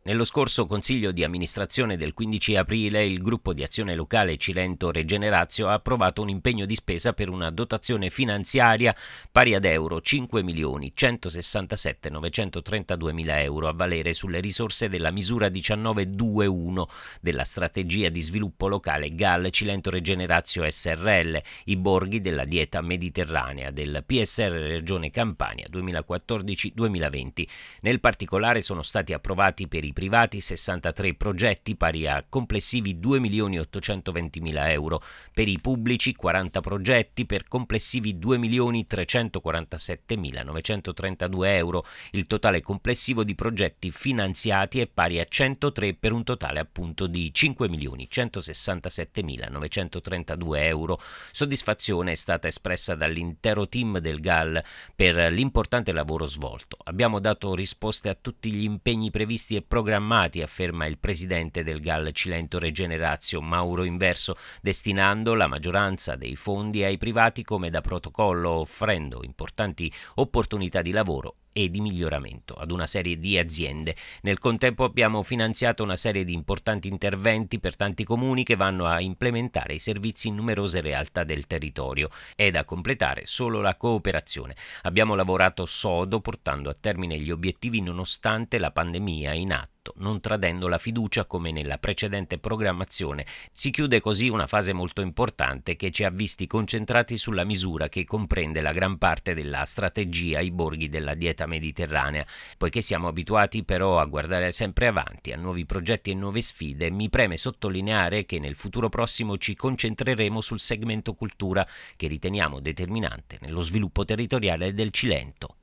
Nello scorso Consiglio di amministrazione del 15 aprile il gruppo di azione locale Cilento Regenerazio ha approvato un impegno di spesa per una dotazione finanziaria pari ad euro 5.167.932.000 euro a valere sulle risorse della misura 1921 della strategia di sviluppo locale GAL Cilento Regenerazio SRL, i borghi della dieta mediterranea del PSR Regione Campania 2014-2020. Nel particolare sono stati approvati per i i privati 63 progetti pari a complessivi 2.820.000 euro, per i pubblici 40 progetti per complessivi 2.347.932 euro. Il totale complessivo di progetti finanziati è pari a 103 per un totale appunto di 5.167.932 euro. Soddisfazione è stata espressa dall'intero team del GAL per l'importante lavoro svolto. Abbiamo dato risposte a tutti gli impegni previsti e progetti programmati, afferma il presidente del GAL Cilento Regenerazio Mauro Inverso, destinando la maggioranza dei fondi ai privati come da protocollo, offrendo importanti opportunità di lavoro e di miglioramento ad una serie di aziende. Nel contempo abbiamo finanziato una serie di importanti interventi per tanti comuni che vanno a implementare i servizi in numerose realtà del territorio. È da completare solo la cooperazione. Abbiamo lavorato sodo portando a termine gli obiettivi nonostante la pandemia in atto mercato, non tradendo la fiducia come nella precedente programmazione. Si chiude così una fase molto importante che ci ha visti concentrati sulla misura che comprende la gran parte della strategia ai borghi della dieta mediterranea. Poiché siamo abituati però a guardare sempre avanti, a nuovi progetti e nuove sfide, mi preme sottolineare che nel futuro prossimo ci concentreremo sul segmento cultura che riteniamo determinante nello sviluppo territoriale del Cilento.